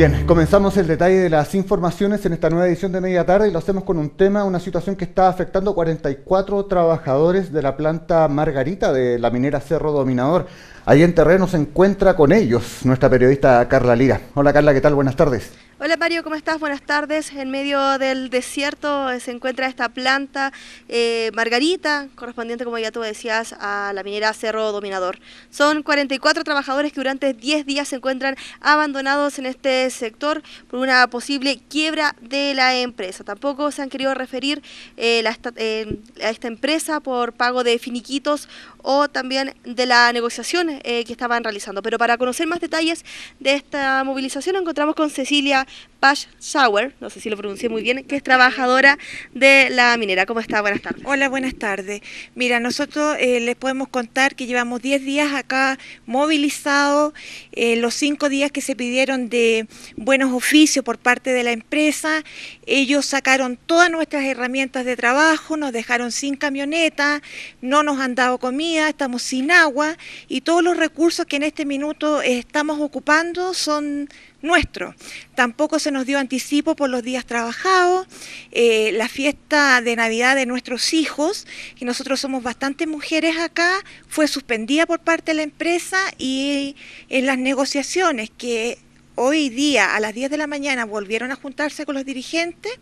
Bien, comenzamos el detalle de las informaciones en esta nueva edición de Media Tarde y lo hacemos con un tema, una situación que está afectando a 44 trabajadores de la planta Margarita de la minera Cerro Dominador. Ahí en terreno se encuentra con ellos nuestra periodista Carla Lira. Hola Carla, ¿qué tal? Buenas tardes. Hola Mario, ¿cómo estás? Buenas tardes. En medio del desierto se encuentra esta planta eh, Margarita, correspondiente, como ya tú decías, a la minera Cerro Dominador. Son 44 trabajadores que durante 10 días se encuentran abandonados en este sector por una posible quiebra de la empresa. Tampoco se han querido referir eh, eh, a esta empresa por pago de finiquitos o también de la negociación que estaban realizando. Pero para conocer más detalles de esta movilización encontramos con Cecilia Pash Sauer, no sé si lo pronuncié muy bien, que es trabajadora de la minera. ¿Cómo está? Buenas tardes. Hola, buenas tardes. Mira, nosotros eh, les podemos contar que llevamos 10 días acá movilizados, eh, los 5 días que se pidieron de buenos oficios por parte de la empresa. Ellos sacaron todas nuestras herramientas de trabajo, nos dejaron sin camioneta, no nos han dado comida, estamos sin agua y todos los recursos que en este minuto estamos ocupando son nuestro. Tampoco se nos dio anticipo por los días trabajados, eh, la fiesta de Navidad de nuestros hijos, que nosotros somos bastantes mujeres acá, fue suspendida por parte de la empresa y en las negociaciones que hoy día a las 10 de la mañana volvieron a juntarse con los dirigentes,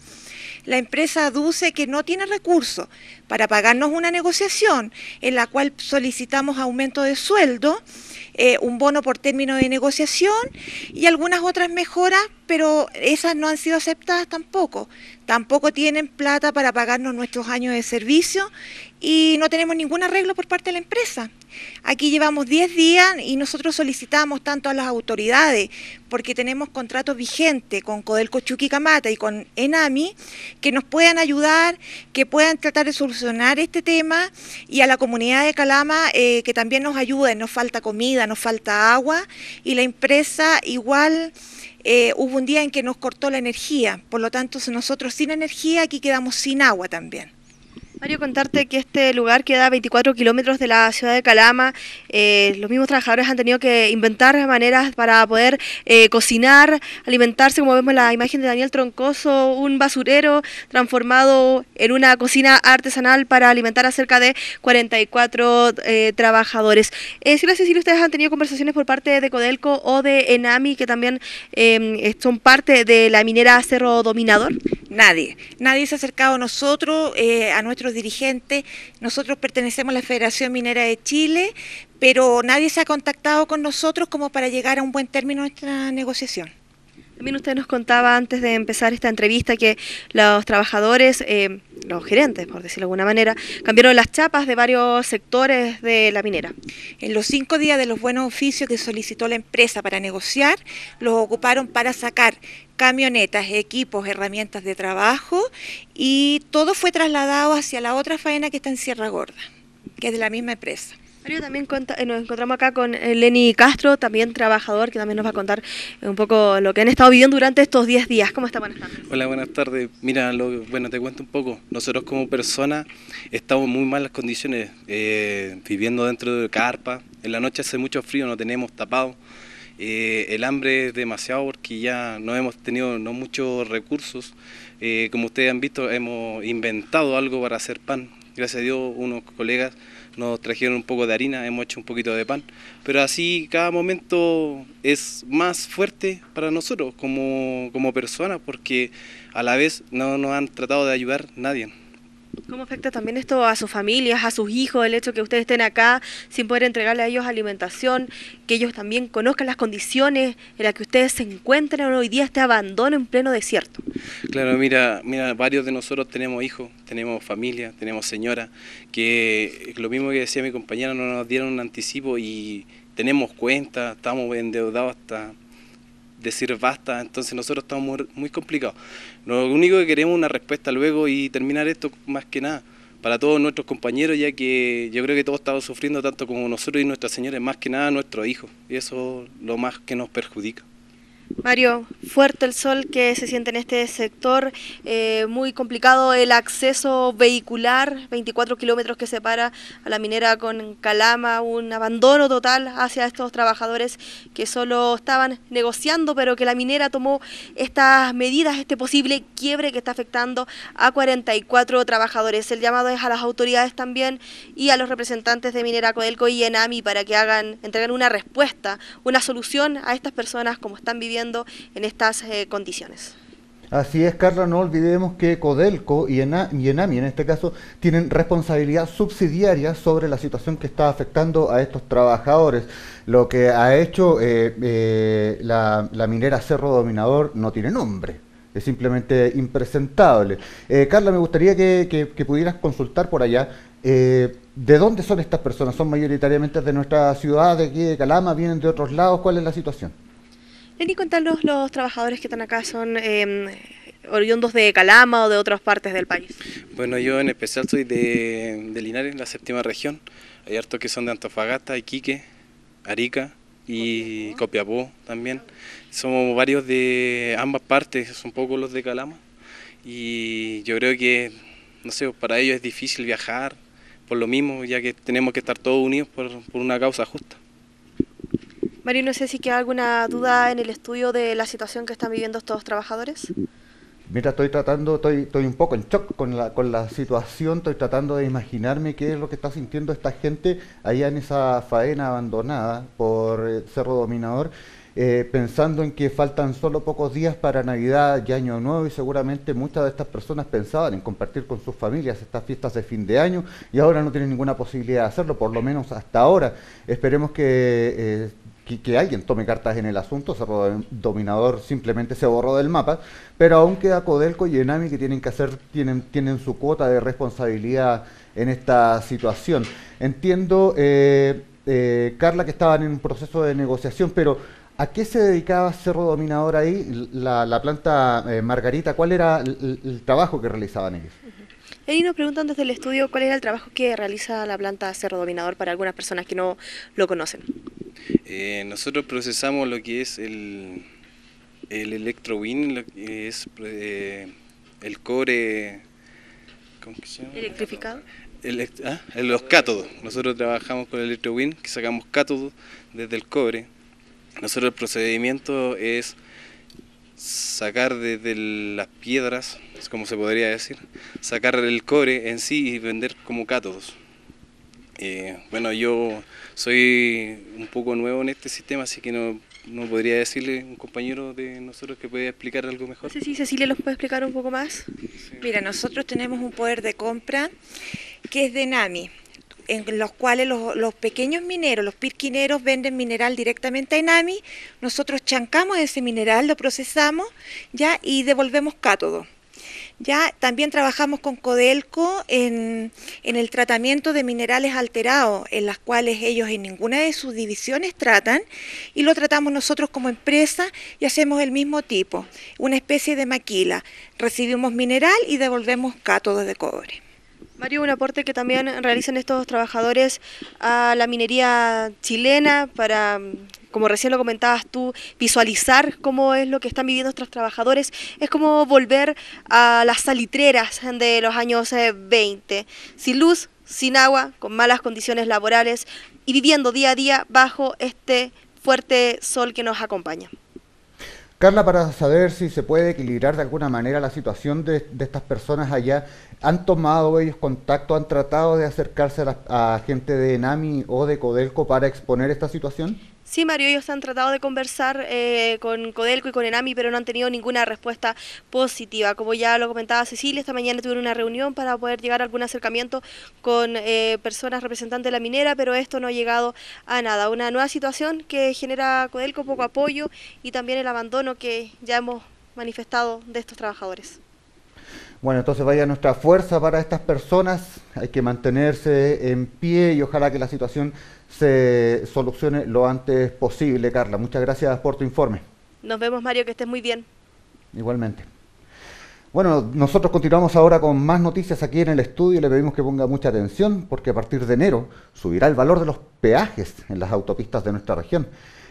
la empresa aduce que no tiene recursos para pagarnos una negociación en la cual solicitamos aumento de sueldo, eh, un bono por término de negociación y algunas otras mejoras, pero esas no han sido aceptadas tampoco. Tampoco tienen plata para pagarnos nuestros años de servicio y no tenemos ningún arreglo por parte de la empresa. Aquí llevamos 10 días y nosotros solicitamos tanto a las autoridades, porque tenemos contratos vigentes con Codelco Chuquicamata y con Enami, que nos puedan ayudar, que puedan tratar de solucionar este tema y a la comunidad de Calama eh, que también nos ayuden. Nos falta comida, nos falta agua y la empresa igual... Eh, hubo un día en que nos cortó la energía, por lo tanto nosotros sin energía aquí quedamos sin agua también. Mario, contarte que este lugar queda a 24 kilómetros de la ciudad de Calama. Eh, los mismos trabajadores han tenido que inventar maneras para poder eh, cocinar, alimentarse, como vemos en la imagen de Daniel Troncoso, un basurero transformado en una cocina artesanal para alimentar a cerca de 44 eh, trabajadores. Eh, gracioso si ustedes han tenido conversaciones por parte de Codelco o de Enami, que también em, eh, son parte de la minera Cerro Dominador. Nadie, nadie se ha acercado a nosotros, a nuestro dirigentes. Nosotros pertenecemos a la Federación Minera de Chile, pero nadie se ha contactado con nosotros como para llegar a un buen término nuestra negociación. También usted nos contaba antes de empezar esta entrevista que los trabajadores, eh, los gerentes, por decirlo de alguna manera, cambiaron las chapas de varios sectores de la minera. En los cinco días de los buenos oficios que solicitó la empresa para negociar, los ocuparon para sacar camionetas, equipos, herramientas de trabajo y todo fue trasladado hacia la otra faena que está en Sierra Gorda, que es de la misma empresa también eh, nos encontramos acá con eh, Lenny Castro, también trabajador, que también nos va a contar eh, un poco lo que han estado viviendo durante estos 10 días. ¿Cómo está? Buenas tardes. Hola, buenas tardes. Mira, bueno, te cuento un poco. Nosotros como personas estamos en muy malas condiciones, viviendo dentro de carpa. En la noche hace mucho frío, no tenemos tapado. el hambre es demasiado porque ya no hemos tenido no muchos recursos. como ustedes han visto, hemos inventado algo para hacer pan. Gracias a Dios, unos colegas nos trajeron un poco de harina, hemos hecho un poquito de pan, pero así cada momento es más fuerte para nosotros como, como personas porque a la vez no nos han tratado de ayudar nadie. ¿Cómo afecta también esto a sus familias, a sus hijos, el hecho de que ustedes estén acá sin poder entregarle a ellos alimentación, que ellos también conozcan las condiciones en las que ustedes se encuentran hoy día, este abandono en pleno desierto? Claro, mira, mira, varios de nosotros tenemos hijos, tenemos familia, tenemos señora, que lo mismo que decía mi compañera, no nos dieron un anticipo y tenemos cuenta, estamos endeudados hasta decir basta, entonces nosotros estamos muy, complicados. Lo único que queremos es una respuesta luego y terminar esto más que nada para todos nuestros compañeros, ya que yo creo que todos estamos sufriendo tanto como nosotros y nuestras señores, más que nada nuestros hijos, y eso es lo más que nos perjudica. Mario, fuerte el sol que se siente en este sector, eh, muy complicado el acceso vehicular, 24 kilómetros que separa a la minera con Calama, un abandono total hacia estos trabajadores que solo estaban negociando, pero que la minera tomó estas medidas, este posible quiebre que está afectando a 44 trabajadores. El llamado es a las autoridades también y a los representantes de Minera Codelco y Enami para que hagan, entreguen una respuesta, una solución a estas personas como están viviendo en estas eh, condiciones. Así es, Carla, no olvidemos que Codelco y, Enami, en este caso, tienen responsabilidad subsidiaria sobre la situación que está afectando a estos trabajadores. Lo que ha hecho eh, eh, la, minera Cerro Dominador no tiene nombre es simplemente impresentable. Carla, me gustaría que, pudieras consultar por allá. ¿De dónde son estas personas? ¿Son mayoritariamente de nuestra ciudad, de aquí, de Calama? ¿Vienen de otros lados? ¿Cuál es la situación? Lenny, cuéntanos los trabajadores que están acá, son em, oriundos de Calama o de otras partes del país. Bueno, yo en especial soy de, Linares, la séptima región. Hay hartos que son de Antofagasta, Iquique, Arica y Copiapó, también. Somos varios de ambas partes, son pocos los de Calama. Y yo creo que, no sé, para ellos es difícil viajar, por lo mismo, ya que tenemos que estar todos unidos por una causa justa. María, no sé si queda alguna duda en el estudio de la situación que están viviendo estos trabajadores. Mira, estoy tratando, estoy, estoy un poco en shock con la, con la situación, estoy tratando de imaginarme qué es lo que está sintiendo esta gente allá en esa faena abandonada por eh, Cerro Dominador. Eh, pensando en que faltan solo pocos días para Navidad y Año Nuevo y seguramente muchas de estas personas pensaban en compartir con sus familias estas fiestas de fin de año y ahora no tienen ninguna posibilidad de hacerlo, por lo menos hasta ahora. Esperemos que, eh, que, alguien tome cartas en el asunto, Cerro Dominador simplemente se borró del mapa, pero aún queda Codelco y Enami que tienen que hacer, tienen, tienen su cuota de responsabilidad en esta situación. Entiendo, eh, Carla, que estaban en un proceso de negociación, pero... ¿A qué se dedicaba Cerro Dominador ahí, la, planta eh, Margarita? ¿Cuál era el, trabajo que realizaban ellos? nos preguntan desde el estudio cuál era el trabajo que realiza la planta Cerro Dominador para algunas personas que no lo conocen. Eh, nosotros procesamos lo que es el, el electrowin, lo que es eh, el cobre... ¿Cómo se llama? ¿Electrificado? los ah, cátodos. Nosotros trabajamos con el electrowin, que sacamos cátodos desde el cobre nosotros el procedimiento es sacar desde las piedras, es como se podría decir, sacar el cobre en sí y vender como cátodos. Eh, bueno, yo soy un poco nuevo en este sistema, así que no, podría decirle un compañero de nosotros que puede explicar algo mejor. Sí, sí, Cecilia, ¿los puede explicar un poco más? Mira, nosotros tenemos un poder de compra que es de NAMI en los cuales los, pequeños mineros, los pirquineros, venden mineral directamente a Enami, nosotros chancamos ese mineral, lo procesamos ya y devolvemos cátodo. Ya también trabajamos con Codelco en, en el tratamiento de minerales alterados, en las cuales ellos en ninguna de sus divisiones tratan, y lo tratamos nosotros como empresa y hacemos el mismo tipo, una especie de maquila. Recibimos mineral y devolvemos cátodos de cobre. Mario, un aporte que también realizan estos trabajadores a la minería chilena para, mm, como recién lo comentabas tú, visualizar cómo es lo que están viviendo estos trabajadores. Es como volver a las salitreras de los años 20, eh, sin luz, sin agua, con malas condiciones laborales y viviendo día a día bajo este fuerte sol que nos acompaña. Carla, para saber si se puede equilibrar de alguna manera la situación de, estas personas allá, ¿han tomado ellos contacto, han tratado de acercarse a, la, gente de ENAMI o de Codelco para exponer esta situación? Sí, Mario, ellos han tratado de conversar eh, con Codelco y con Enami, pero no han tenido ninguna respuesta positiva. Como ya lo comentaba Cecilia, esta mañana tuvieron una reunión para poder llegar a algún acercamiento con eh, personas representantes de la minera, pero esto no ha llegado a nada. Una nueva situación que genera Codelco poco apoyo y también el abandono que ya hemos manifestado de estos trabajadores. Bueno, entonces vaya nuestra fuerza para estas personas, hay que mantenerse en pie y ojalá que la situación se solucione lo antes posible, Carla. Muchas gracias por tu informe. Nos vemos, Mario, que estés muy bien. Igualmente. Bueno, nosotros continuamos ahora con más noticias aquí en el estudio y le pedimos que ponga mucha atención porque a partir de enero subirá el valor de los peajes en las autopistas de nuestra región.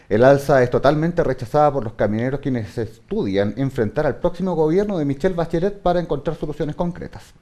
El alza es totalmente rechazada por los camineros quienes estudian enfrentar al próximo gobierno de Michelle Bachelet para encontrar soluciones concretas.